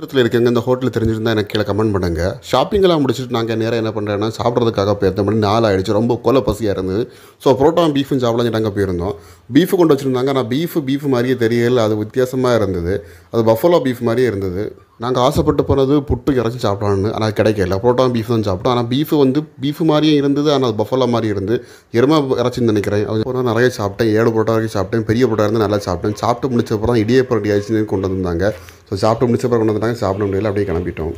இடத்துல இருக்கங்க இந்த ஹோட்டலில் தெரிஞ்சிருந்தால் எனக்கு கீழே கமெண்ட் பண்ணுங்க ஷாப்பிங்கெல்லாம் முடிச்சுட்டு நாங்கள் நேராக என்ன பண்ணுறேன்னா சாப்பிட்றதுக்காக போயிருந்தோம் மணி நாள் ஆகிடுச்சு ரொம்ப கொலை பசியாக இருந்தது ஸோ ப்ரோட்டான் பீஃபும் சாப்பிடலாம் நாங்கள் போயிருந்தோம் பீஃபு கொண்டு வச்சுருந்தாங்க ஆனால் பீஃப் பீஃப் மாதிரியே தெரியல அது வித்தியாசமாக இருந்தது அது பஃபலோ பீஃப் மாதிரியே இருந்தது நாங்கள் ஆசைப்பட்டு போனது புட்டு இறச்சி சாப்பிடலான்னு ஆனால் கிடைக்கல ப்ரோட்டான் பீஃப் தான் சாப்பிட்டோம் ஆனால் பீஃப் வந்து பீஃப் மாதிரியும் இருந்தது ஆனால் அது பஃபலோ மாதிரி இருந்து எருமா இறச்சின்னு நினைக்கிறேன் அது போனால் நிறைய சாப்பிட்டேன் ஏழு புரோட்டா வரைக்கும் சாப்பிட்டேன் பெரிய புரோட்டா இருந்து நல்லா சாப்பிட்டேன் சாப்பிட்டு முடிச்சப்பறம் அப்புறம் இடியே ஆயிடுச்சுன்னு கொண்டு வந்தாங்க ஸோ சாப்பிட்டு முடிச்சப்பறம் கொண்டு வந்துட்டாங்க சாப்பிட முடியல அப்படியே கிளம்பிட்டோம்